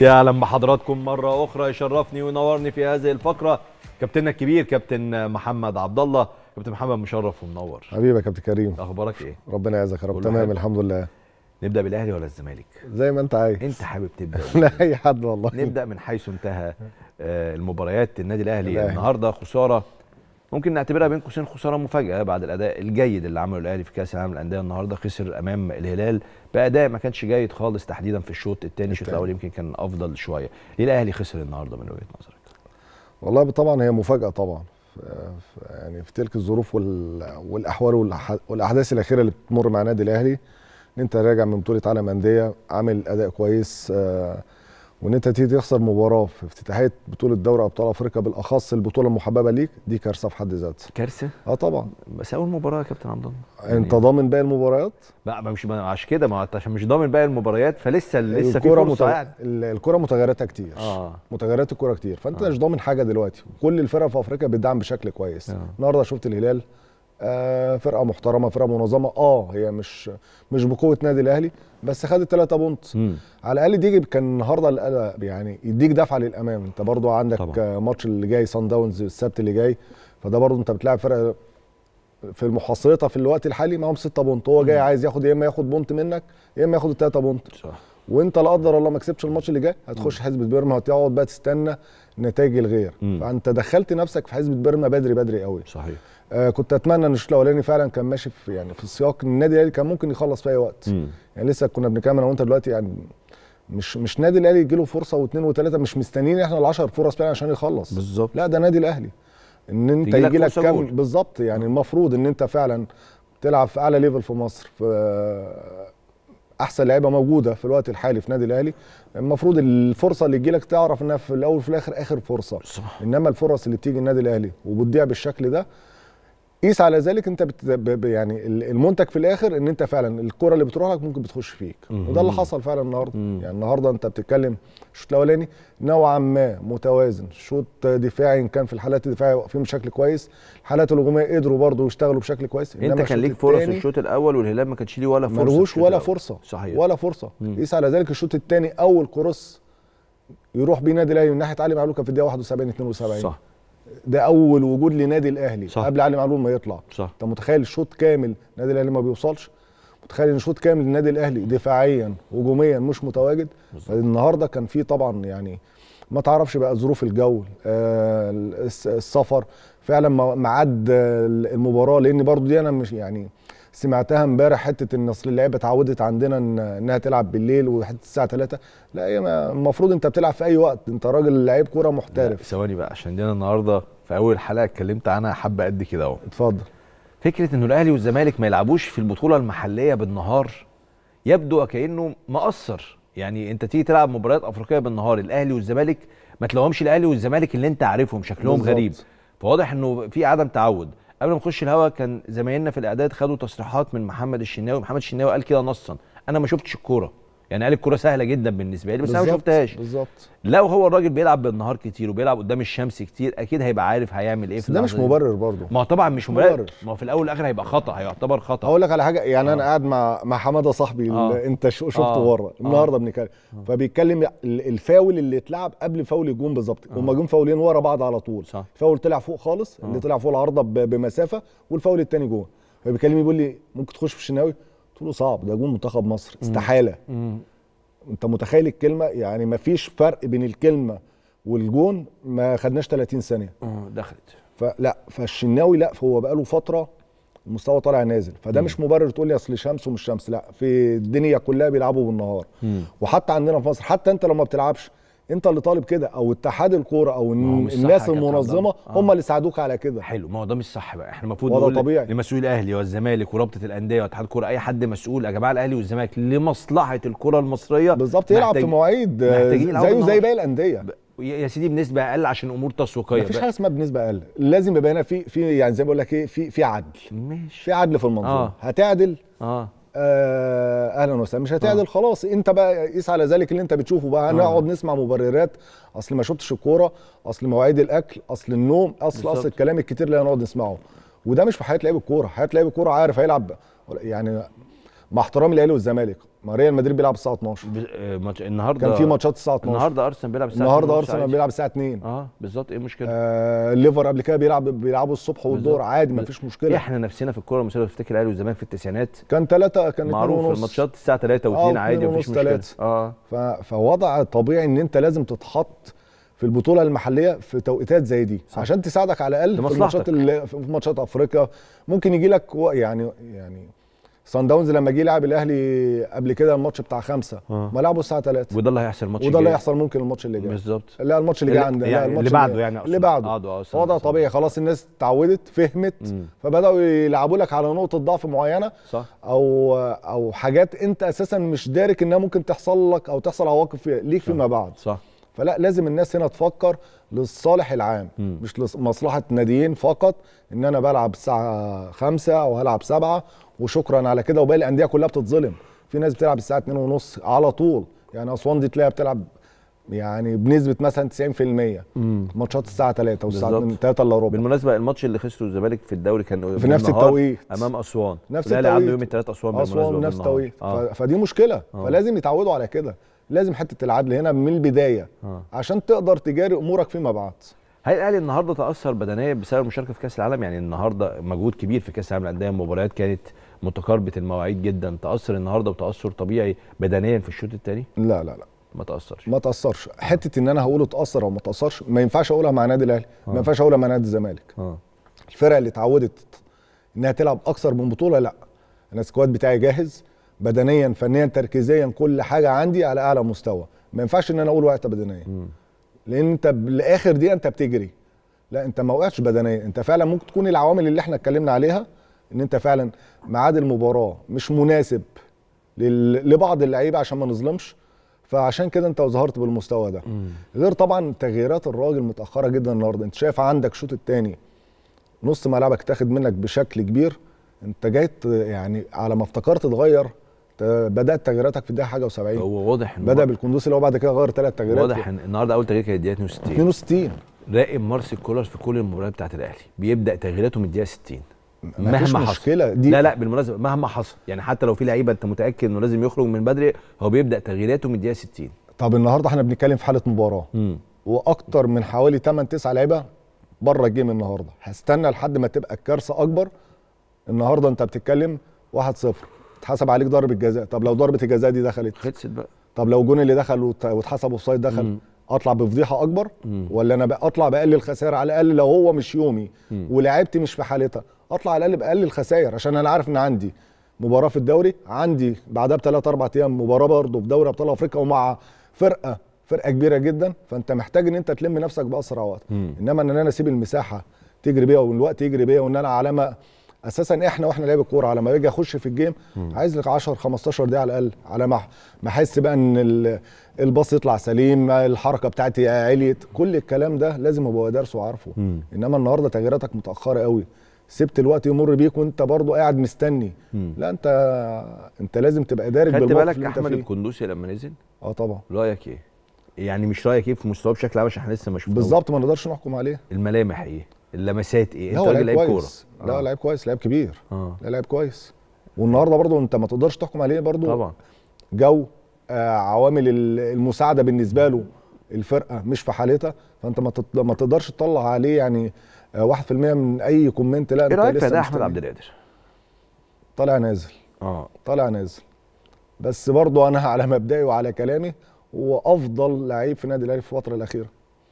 يا اهلا بحضراتكم مرة أخرى يشرفني وينورني في هذه الفقرة كابتننا الكبير كابتن محمد عبد الله كابتن محمد مشرف ومنور حبيبي يا كابتن كريم أخبارك إيه؟ ربنا يعزك يا رب تمام حبيب. الحمد لله نبدأ بالأهلي ولا الزمالك؟ زي ما أنت عايز أنت حابب تبدأ إيه؟ لا أي حد والله نبدأ من حيث انتهى آه، المباريات النادي الأهلي النهاردة خسارة ممكن نعتبرها بين قوسين خساره مفاجاه بعد الاداء الجيد اللي عمله الاهلي في كاس العالم للانديه النهارده خسر امام الهلال باداء ما كانش جيد خالص تحديدا في الشوط الثاني الشوط الاول يمكن كان افضل شويه ليه الاهلي خسر النهارده من وجهه نظرك والله طبعا هي مفاجاه طبعا يعني في تلك الظروف والاحوال والاحداث الاخيره اللي بتمر مع النادي الاهلي انت راجع من بطوله عالم انديه عامل اداء كويس آه وان انت تيجي تخسر مباراه في افتتاحيه بطوله دوري ابطال افريقيا بالاخص البطوله المحببه ليك دي كارثه في حد ذاتها كارثه اه طبعا بس اول مباراه يا كابتن عبد الله يعني انت ضامن باقي المباريات لا مش عشان كده ما عشان مش ضامن باقي المباريات فلسه لسه في فرصه متغ... يعني الكره متغيراتها كتير آه. متغيرات الكره كتير فانت آه. مش ضامن حاجه دلوقتي كل الفرق في افريقيا بتدعم بشكل كويس آه. النهارده شفت الهلال آه، فرقه محترمه فرقه منظمه اه هي مش مش بقوه نادي الاهلي بس خدت 3 بونت على الاقل دي كان النهارده يعني يديك دفعه للامام انت برضو عندك ماتش اللي جاي سان داونز السبت اللي جاي فده برضو انت بتلاعب فرقه في محاصرتها في الوقت الحالي معاهم 6 بونت هو جاي عايز ياخد يا اما ياخد بونت منك يا اما ياخد الثلاثه بونت صح. وانت لا قدر الله ما كسبتش الماتش اللي جاي هتخش حزبة بيرما وتقعد بقى تستنى نتائج الغير مم. فانت دخلت نفسك في حزبة بيرما بدري بدري قوي صحيح آه كنت اتمنى ان الشوط الاولاني فعلا كان ماشي في يعني في السياق النادي الاهلي كان ممكن يخلص في اي وقت مم. يعني لسه كنا بنكلم انا وانت دلوقتي يعني مش مش نادي الاهلي يجي له فرصه واثنين وثلاثه مش مستنيين احنا ال10 فرص فعلا عشان يخلص بالظبط لا ده نادي الاهلي ان انت يجي لك كام بالظبط يعني المفروض ان انت فعلا تلعب في اعلى ليفل في مصر في احسن لعيبه موجوده في الوقت الحالي في نادي الاهلي المفروض الفرصه اللي تجيلك تعرف انها في الاول وفي الاخر اخر فرصه صح. انما الفرص اللي بتيجي النادي الاهلي وبتضيع بالشكل ده قيس على ذلك انت بت... يعني المنتج في الاخر ان انت فعلا الكره اللي بتروح لك ممكن بتخش فيك وده اللي حصل فعلا النهارده يعني النهارده انت بتتكلم الشوط الاولاني نوعا ما متوازن شوط دفاعي ان كان في الحالات الدفاعيه واقفين بشكل كويس الحالات الهجوميه قدروا برضو يشتغلوا بشكل كويس انت كان ليك فرص الشوط الاول والهلال ما كانش ليه ولا فرصه ملهوش ولا فرصه صحيح ولا فرصه قيس على ذلك الشوط الثاني اول كروس يروح بيه نادي الاهلي من ناحيه علي معلول كان في الدقيقه 71 72 صح ده اول وجود لنادي الاهلي صح. قبل علي معلول ما يطلع صح. انت متخيل شوط كامل النادي الاهلي ما بيوصلش متخيل ان شوط كامل النادي الاهلي دفاعيا هجوميا مش متواجد النهارده كان في طبعا يعني ما تعرفش بقى ظروف الجو آه السفر فعلا ما عد المباراه لان برضو دي انا مش يعني سمعتها امبارح حته ان اصل اللعيبه اتعودت عندنا انها تلعب بالليل وحته الساعه 3 لا هي المفروض انت بتلعب في اي وقت انت راجل لعيب كوره محترف ثواني بقى عشان دينا انا النهارده في اول حلقه اتكلمت عنها حبه قد كده اهو اتفضل فكره انه الاهلي والزمالك ما يلعبوش في البطوله المحليه بالنهار يبدو وكانه مقصر يعني انت تيجي تلعب مباريات افريقيه بالنهار الاهلي والزمالك ما تلومش الاهلي والزمالك اللي انت عارفهم شكلهم بالزبط. غريب فواضح انه في عدم تعود قبل ما نخش الهوا كان زمايلنا في الاعداد خدوا تصريحات من محمد الشناوي محمد الشناوي قال كده نصا انا ما شفتش الكوره يعني قال الكوره سهله جدا بالنسبه لي بس انا ما شفتهاش بالظبط لو هو الراجل بيلعب بالنهار كتير وبيلعب قدام الشمس كتير اكيد هيبقى عارف هيعمل ايه في ده مش مبرر برضه ما هو طبعا مش مبرر, ما هو في الاول والاخر هيبقى خطا هيعتبر خطا هقول لك على حاجه يعني آه. انا قاعد مع مع حماده صاحبي آه. اللي انت شفته آه. بره آه. النهارده آه. بنتكلم آه. فبيتكلم الفاول اللي اتلعب قبل فاول الجون بالظبط آه. هما جون فاولين ورا بعض على طول صح. فاول طلع فوق خالص آه. اللي طلع فوق العارضه بمسافه والفاول الثاني جون فبيكلمني بيقول لي ممكن تخش في الشناوي قلت له صعب ده جون منتخب مصر استحاله مم. انت متخيل الكلمه يعني ما فيش فرق بين الكلمه والجون ما خدناش 30 ثانيه اه، دخلت فلا فالشناوي لا هو بقى له فتره المستوى طالع نازل فده مم. مش مبرر تقول لي اصل شمس ومش شمس لا في الدنيا كلها بيلعبوا بالنهار مم. وحتى عندنا في مصر حتى انت لو ما بتلعبش انت اللي طالب كده او اتحاد الكوره او الناس المنظمه آه. هم اللي ساعدوك على كده حلو ما هو ده مش صح بقى احنا المفروض نقول طبيعي. لمسؤول الاهلي والزمالك ورابطه الانديه واتحاد الكوره اي حد مسؤول يا جماعه الاهلي والزمالك لمصلحه الكره المصريه بالظبط يلعب في مواعيد زيه زي باقي الانديه يا سيدي بنسبه اقل عشان امور تسويقيه مفيش حاجه اسمها بنسبه اقل لازم يبقى هنا في في يعني زي ما بقول لك ايه في في عدل ماشي في عدل في المنظومه آه. هتعدل اه آه، اهلا وسهلا مش هتعدل آه. خلاص انت بقى قيس على ذلك اللي انت بتشوفه بقى هنقعد آه. نسمع مبررات اصل ما شفتش الكوره اصل مواعيد الاكل اصل النوم اصل بالزبط. اصل الكلام الكتير اللي هنقعد نسمعه وده مش في حياه لعيب الكوره حياه لعيب الكوره عارف هيلعب يعني مع احترامي الاهلي والزمالك ما ريال مدريد بيلعب الساعه 12 ب... آه، ماتش... النهارده كان في ماتشات الساعه 12 النهارده ارسنال بيلعب الساعه النهارده ارسنال بيلعب الساعه 2 اه بالظبط ايه المشكله؟ آه الليفر قبل كده بيلعب بيلعبوا الصبح والظهر عادي ما فيش مشكله احنا نفسنا في الكوره المصريه تفتكر الاهلي والزمالك في التسعينات كان ثلاثه كان 2 معروف الماتشات الساعه 3 و2 آه عادي مفيش مشكله اه ف... فوضع طبيعي ان انت لازم تتحط في البطوله المحليه في توقيتات زي دي صح. عشان تساعدك على الاقل في ماتشات في ماتشات افريقيا ممكن يجي لك يعني يعني سان داونز لما جه لعب الاهلي قبل كده الماتش بتاع خمسة آه. ما لعبوا الساعه 3 وده اللي هيحصل الماتش وده اللي هيحصل ممكن الماتش اللي جاي بالظبط لا الماتش اللي جاي عندنا يعني اللي بعده يعني اللي بعده اه, آه، وضع طبيعي خلاص الناس اتعودت فهمت م. فبداوا يلعبوا لك على نقطه ضعف معينه صح او او حاجات انت اساسا مش دارك انها ممكن تحصل لك او تحصل عواقب ليك فيما بعد صح فلا لازم الناس هنا تفكر للصالح العام م. مش لمصلحه ناديين فقط ان انا بلعب الساعه 5 او هلعب 7 وشكرا على كده وباقي الانديه كلها بتتظلم في ناس بتلعب الساعه 2:30 على طول يعني اسوان دي تلاقيها بتلعب يعني بنسبه مثلا 90% ماتشات الساعه 3 والساعه 3 الا ربع بالمناسبه الماتش اللي خسره الزمالك في الدوري كان في نفس التوقيت امام اسوان نفس التوقيت عنده يوم الثلاث اسوان بالمناسبه اسوان نفس التوقيت آه. فدي مشكله آه. فلازم يتعودوا على كده لازم حته العدل هنا من البدايه آه. عشان تقدر تجاري امورك فيما بعد هل الاهلي النهارده تاثر بدنيا بسبب المشاركه في كاس العالم يعني النهارده مجهود كبير في كاس العالم الانديه مباريات كانت متقاربه المواعيد جدا تاثر النهارده وتاثر طبيعي بدنيا في الشوط الثاني لا لا لا ما تاثرش ما تاثرش حته ان انا هقوله اتاثر او ما تاثرش ما ينفعش اقولها مع نادي الاهلي ما آه. ينفعش اقولها مع نادي الزمالك آه. الفرق اللي اتعودت انها تلعب اكثر من بطوله لا انا السكواد بتاعي جاهز بدنيا فنيا تركيزيا كل حاجه عندي على اعلى مستوى ما ينفعش ان انا اقول وقعت بدنيا لان انت لاخر دقيقه انت بتجري لا انت ما وقعتش بدنيا انت فعلا ممكن تكون العوامل اللي احنا اتكلمنا عليها ان انت فعلا ميعاد المباراه مش مناسب لبعض اللعيبه عشان ما نظلمش فعشان كده انت ظهرت بالمستوى ده مم. غير طبعا تغييرات الراجل متاخره جدا النهارده انت شايف عندك شوط الثاني نص ملعبك تاخد منك بشكل كبير انت جيت يعني على ما افتكرت تغير بدات تغييراتك في الدقيقه حاجه و70 هو واضح بدا بالكندوس اللي هو بعد كده غير ثلاث تغييرات واضح ان النهارده اول تغيير كان الدقيقه 62 62 راقب مارسيل كولر في كل المباريات بتاعت الاهلي بيبدا تغييراته من الدقيقه 60 مهما حصل مشكله دي لا لا بالمناسبه مهما حصل يعني حتى لو في لعيبه انت متاكد انه لازم يخرج من بدري هو بيبدا تغييراته من الدقيقه 60 طب النهارده احنا بنتكلم في حاله مباراه مم. واكتر من حوالي 8 9 لعيبه بره الجيم النهارده هستنى لحد ما تبقى الكارثه اكبر النهارده انت بتتكلم 1-0 اتحسب عليك ضربه جزاء طب لو ضربه الجزاء دي دخلت خلصت بقى طب لو الجون اللي دخل واتحسب اوفسايد دخل مم. اطلع بفضيحه اكبر مم. ولا انا اطلع باقل الخسائر على الاقل لو هو مش يومي مم. ولعبتي مش في حالتها اطلع على الاقل باقل الخسائر عشان انا عارف ان عندي مباراه في الدوري عندي بعدها بثلاث اربع ايام مباراه برضه في دوري ابطال افريقيا ومع فرقه فرقه كبيره جدا فانت محتاج ان انت تلم نفسك باسرع وقت انما ان انا اسيب المساحه تجري بيها والوقت يجري بيها وان انا على ما اساسا احنا واحنا لعيب الكوره على ما باجي اخش في الجيم مم. عايز لك 10 15 دقيقه على الاقل على ما احس بقى ان الباص يطلع سليم الحركه بتاعتي عليت كل الكلام ده لازم ابقى دارسه وعارفه انما النهارده تغييراتك متاخره قوي سبت الوقت يمر بيك وانت برضه قاعد مستني مم. لا انت انت لازم تبقى دارك خدت بالك احمد الكندوسي لما نزل اه طبعا رايك ايه يعني مش رايك ايه في مستواه بشكل عام عشان احنا لسه ما شفناهوش بالظبط ما نقدرش نحكم عليه الملامح ايه اللمسات ايه انت راجل لعيب كوره لا آه. لعيب كويس لعيب كبير آه. لعيب كويس والنهارده برضه انت ما تقدرش تحكم عليه برضه طبعا جو آه عوامل المساعده بالنسبه له الفرقه مش في حالتها فانت ما تقدرش تطلع عليه يعني 1% آه، من اي كومنت لا انت إيه لسه ده احمد عبد القادر طالع نازل اه طالع نازل بس برضه انا على مبدئي وعلى كلامي هو افضل لعيب في النادي الاهلي في الفتره الاخيره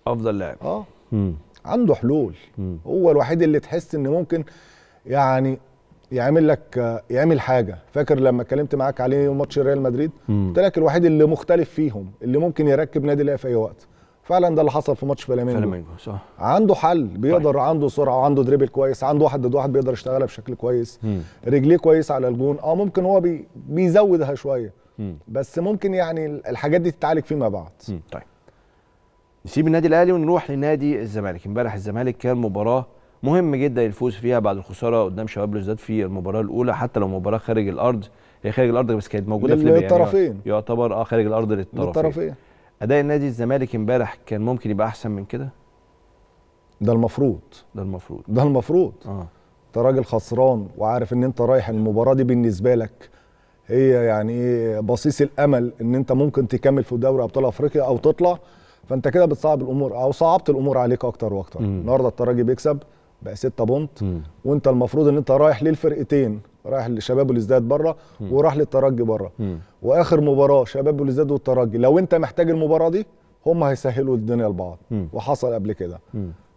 افضل لاعب اه مم. عنده حلول مم. هو الوحيد اللي تحس ان ممكن يعني يعمل لك يعمل حاجه فاكر لما اتكلمت معاك عليه ماتش ريال مدريد قلت لك الوحيد اللي مختلف فيهم اللي ممكن يركب نادي الاهلي في اي وقت فعلا ده اللي حصل في ماتش فلامينجو فلامينجو صح عنده حل بيقدر طيب. عنده سرعه وعنده دريبل كويس عنده واحد ضد واحد بيقدر يشتغلها بشكل كويس رجليه كويس على الجون اه ممكن هو بي بيزودها شويه مم. بس ممكن يعني الحاجات دي تتعالج فيما بعد مم. طيب نسيب النادي الاهلي ونروح لنادي الزمالك امبارح الزمالك كان مباراه مهم جدا الفوز فيها بعد الخساره قدام شباب بلوزداد في المباراه الاولى حتى لو مباراه خارج الارض هي خارج الارض بس كانت موجوده في ليبيا يعني للطرفين يعني يعتبر اه خارج الارض للطرفين للطرفين اداء نادي الزمالك امبارح كان ممكن يبقى احسن من كده ده المفروض ده المفروض ده المفروض اه انت راجل خسران وعارف ان انت رايح المباراه دي بالنسبه لك هي يعني ايه بصيص الامل ان انت ممكن تكمل في دوري ابطال افريقيا او تطلع فانت كده بتصعب الامور او صعبت الامور عليك اكتر واكتر النهارده الترجي بيكسب بقى 6 بونت وانت المفروض ان انت رايح للفرقتين رايح لشباب والازداد بره وراح للترجي بره واخر مباراه شباب والازداد والترجي لو انت محتاج المباراه دي هم هيسهلوا الدنيا لبعض وحصل قبل كده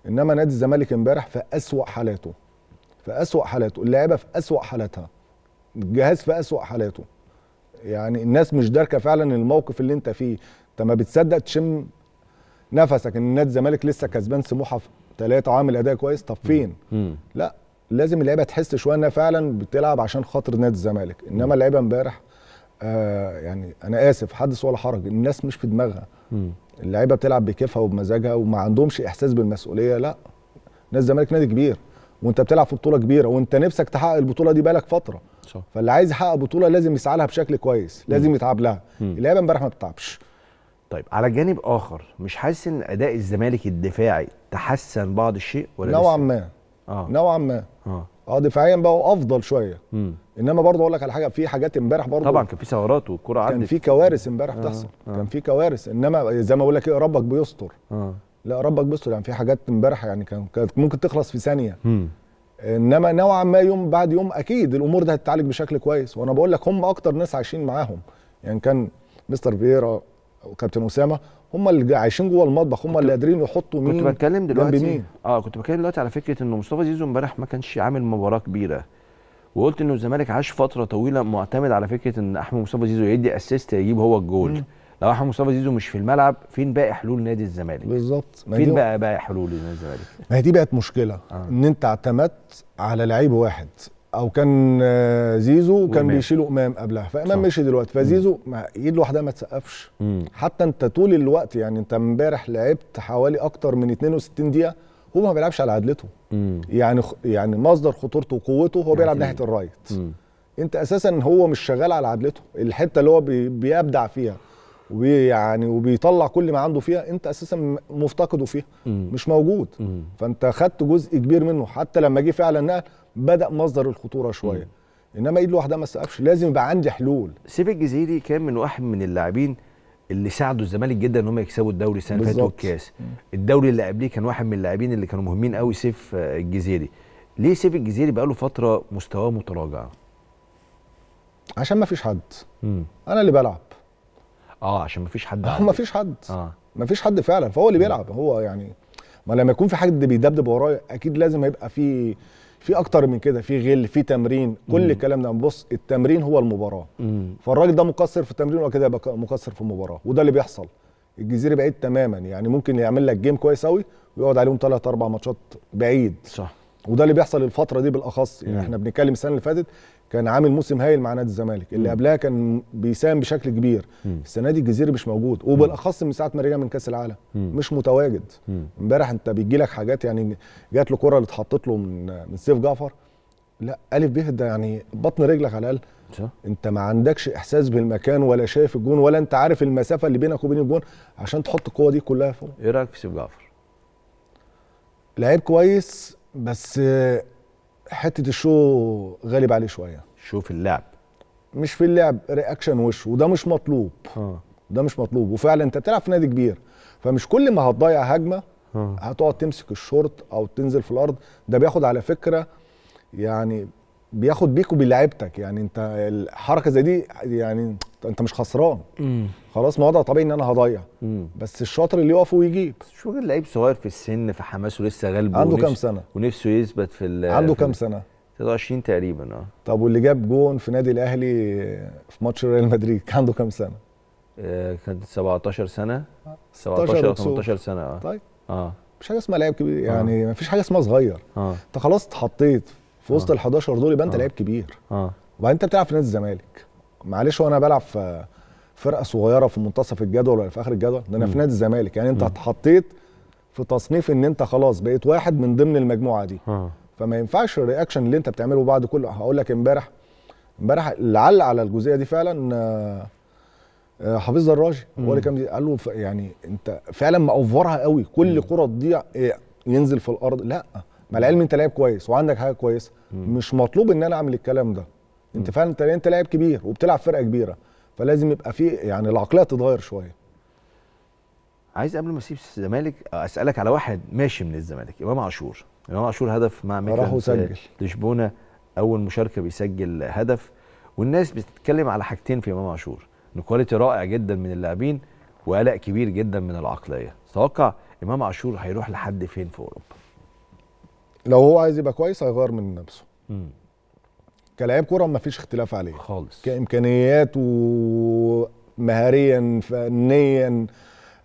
انما نادي الزمالك امبارح في اسوا حالاته في اسوا حالاته اللعيبه في اسوا حالاتها الجهاز في اسوا حالاته يعني الناس مش داركه فعلا الموقف اللي انت فيه انت ما بتصدق تشم نفسك ان نادي الزمالك لسه كسبان سموحه في ثلاثه عامل اداء كويس طب فين؟ مم. لا لازم اللعيبه تحس شويه انها فعلا بتلعب عشان خاطر نادي الزمالك انما اللعيبه امبارح آه يعني انا اسف حدث ولا حرج الناس مش في دماغها اللعيبه بتلعب بكيفها وبمزاجها وما عندهمش احساس بالمسؤوليه لا نادي الزمالك نادي كبير وانت بتلعب في بطوله كبيره وانت نفسك تحقق البطوله دي بقالك فتره صح. فاللي عايز يحقق بطوله لازم يسعى لها بشكل كويس لازم يتعب لها اللعيبه امبارح ما بتتعبش طيب على جانب اخر مش حاسس ان اداء الزمالك الدفاعي تحسن بعض الشيء ولا نوعا ما آه. نوعا ما اه اه دفاعيا بقوا افضل شويه مم. انما برضه اقول لك على حاجه في حاجات امبارح برضه طبعا كان في ثورات والكره عدت كان في كوارث امبارح آه، بتحصل آه. آه. كان في كوارث انما زي ما بقول لك ايه ربك بيستر آه. لا ربك بيستر يعني في حاجات امبارح يعني كانت ممكن تخلص في ثانيه مم. انما نوعا ما يوم بعد يوم اكيد الامور دي هتتعالج بشكل كويس وانا بقول لك هم اكتر ناس عايشين معاهم يعني كان مستر فييرا وكابتن اسامه هم اللي عايشين جوه المطبخ هم اللي قادرين يحطوا مين كنت بتكلم دلوقتي مين. اه كنت بتكلم دلوقتي على فكره انه مصطفى زيزو امبارح ما كانش عامل مباراه كبيره وقلت انه الزمالك عاش فتره طويله معتمد على فكره ان احمد مصطفى زيزو يدي اسيست يجيب هو الجول م. لو احمد مصطفى زيزو مش في الملعب فين باقي حلول نادي الزمالك بالظبط فين بقى باقي حلول نادي الزمالك ما هي دي بقت مشكله آه. ان انت اعتمدت على لعيب واحد او كان آه، زيزو كان بيشيله امام قبلها فامام مشي دلوقتي فزيزو ما ايد لوحدها ما تسقفش حتى انت طول الوقت يعني انت امبارح لعبت حوالي اكتر من 62 دقيقه هو ما بيلعبش على عدلته مم. يعني يعني مصدر خطورته وقوته هو بيلعب ناحيه الرايت مم. انت اساسا هو مش شغال على عدلته الحته اللي هو بيبدع فيها ويعني وبيطلع كل ما عنده فيها انت اساسا مفتقده فيها مم. مش موجود مم. فانت خدت جزء كبير منه حتى لما جه فعلا نقل بدا مصدر الخطوره شويه مم. انما ايد لوحدها ما سقفش لازم يبقى عندي حلول سيف الجزيري كان من واحد من اللاعبين اللي ساعدوا الزمالك جدا ان هم يكسبوا الدوري السنه اللي فاتت والكاس الدوري اللي قبليه كان واحد من اللاعبين اللي كانوا مهمين قوي سيف الجزيري ليه سيف الجزيري بقاله فتره مستواه متراجع عشان ما فيش حد مم. انا اللي بلعب اه عشان مفيش حد اه مفيش حد اه مفيش حد فعلا فهو اللي بيلعب هو يعني ما لما يكون في حد بيدبدب ورايا اكيد لازم هيبقى في في اكتر من كده في غل في تمرين كل مم. الكلام ده بص التمرين هو المباراه فالراجل ده مقصر في التمرين وكده يبقى مقصر في المباراه وده اللي بيحصل الجزيره بعيد تماما يعني ممكن يعمل لك جيم كويس قوي ويقعد عليهم ثلاث اربع ماتشات بعيد صح وده اللي بيحصل الفتره دي بالاخص يعني احنا بنتكلم السنه اللي فاتت كان عامل موسم هايل مع نادي الزمالك اللي قبلها كان بيساهم بشكل كبير السنه دي الجزيري مش موجود وبالاخص من ساعه ما رجع من كاس العالم مش متواجد امبارح انت بيجي لك حاجات يعني جات له كره اللي اتحطت له من من سيف جعفر لا الف به ده يعني بطن رجلك على الاقل انت ما عندكش احساس بالمكان ولا شايف الجون ولا انت عارف المسافه اللي بينك وبين الجون عشان تحط القوه دي كلها فوق ايه رايك في سيف جعفر لعيب كويس بس آه، حته الشو غالب عليه شويه شو في اللعب مش في اللعب رياكشن وش وده مش مطلوب ده مش مطلوب وفعلا انت بتلعب في نادي كبير فمش كل ما هتضيع هجمه هتقعد تمسك الشورت او تنزل في الارض ده بياخد على فكره يعني بياخد بيك وبلعبتك يعني انت الحركه زي دي يعني انت مش خسران مم. خلاص ما وضع طبيعي ان انا هضيع مم. بس الشاطر اللي يقف ويجيب بس شو لعيب صغير في السن في حماسه لسه غالبه عنده كام سنه ونفسه يثبت في عنده كام سنه 23 تقريبا اه طب واللي جاب جون في نادي الاهلي في ماتش ريال مدريد كان عنده كام سنه؟ آه كانت 17 سنه 17 18 سنه اه طيب اه مش حاجه اسمها لعيب كبير آه. يعني آه. فيش حاجه اسمها صغير اه انت خلاص اتحطيت في وسط آه. ال 11 دول يبقى انت آه. لعيب كبير اه وبعدين انت بتلعب في نادي الزمالك معلش وانا بلعب في فرقه صغيره في منتصف الجدول ولا في اخر الجدول ده انا في نادي الزمالك يعني انت اتحطيت في تصنيف ان انت خلاص بقيت واحد من ضمن المجموعه دي ها. آه. فما ينفعش الرياكشن اللي انت بتعمله بعد كل هقول لك امبارح امبارح اللي علق على الجزئيه دي فعلا آه، آه، حفيظ دراجي هو اللي كان قال له يعني انت فعلا مأفورها قوي كل كره تضيع ينزل في الارض لا مع العلم انت لاعب كويس وعندك حاجه كويسه مش مطلوب ان انا اعمل الكلام ده انت فعلا انت انت لاعب كبير وبتلعب فرقه كبيره فلازم يبقى في يعني العقليه تتغير شويه عايز قبل ما اسيب الزمالك اسالك على واحد ماشي من الزمالك امام عاشور امام عاشور هدف مع وسجل لشبونه اول مشاركه بيسجل هدف والناس بتتكلم على حاجتين في امام عاشور ان كواليتي رائع جدا من اللاعبين وقلق كبير جدا من العقليه توقع امام عاشور هيروح لحد فين في اوروبا لو هو عايز يبقى كويس هيغير من نفسه كلاعب كوره ما فيش اختلاف عليه خالص كامكانيات ومهاريا فنيا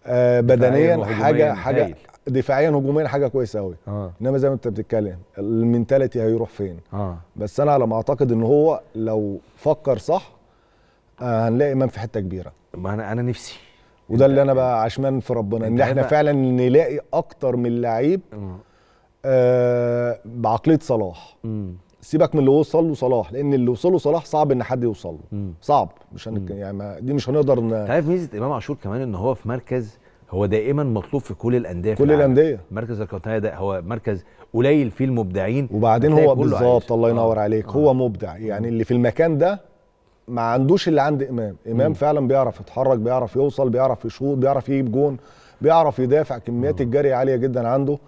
آه بدنيا حاجه حاجه هايل. دفاعيا هجوميا حاجه كويسه قوي آه. انما زي ما انت بتتكلم المينتاليتي هيروح فين آه. بس انا على ما اعتقد ان هو لو فكر صح آه هنلاقي امام في حته كبيره ما انا انا نفسي وده اللي انا بقى عشمان في ربنا ان احنا فعلا نلاقي اكتر من لعيب آه بعقليه صلاح سيبك من اللي وصل له صلاح لان اللي وصل له صلاح صعب ان حد يوصل له صعب مش هنك... يعني ما... دي مش هنقدر ن... عارف ميزه امام عاشور كمان ان هو في مركز هو دائما مطلوب في كل الانديه كل الانديه مركز الكوتنيه ده هو مركز قليل فيه المبدعين وبعدين هو بالظبط الله ينور آه. عليك آه. هو مبدع يعني اللي في المكان ده ما عندوش اللي عند امام امام مم. فعلا بيعرف يتحرك بيعرف يوصل بيعرف يشوط بيعرف يجيب جون بيعرف يدافع كميات الجري عاليه جدا عنده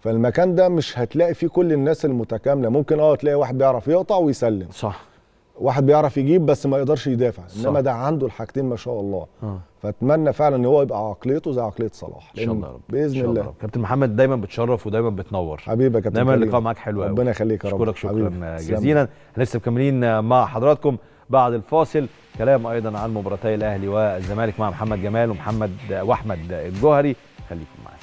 فالمكان ده مش هتلاقي فيه كل الناس المتكامله ممكن اه تلاقي واحد بيعرف يقطع ويسلم صح واحد بيعرف يجيب بس ما يقدرش يدافع صح. انما ده عنده الحاجتين ما شاء الله آه. فاتمنى فعلا ان هو يبقى عقليته زي عقليه صلاح ان شاء الله رب باذن الله, الله. كابتن محمد دايما بتشرف ودايما بتنور حبيبي يا كابتن دايما اللقاء معاك حلو قوي ربنا يخليك يا رب اشكرك شكرا جزيلا لسه مكملين مع حضراتكم بعد الفاصل كلام ايضا عن مباراتي الاهلي والزمالك مع محمد جمال ومحمد واحمد الجوهري خليكم معانا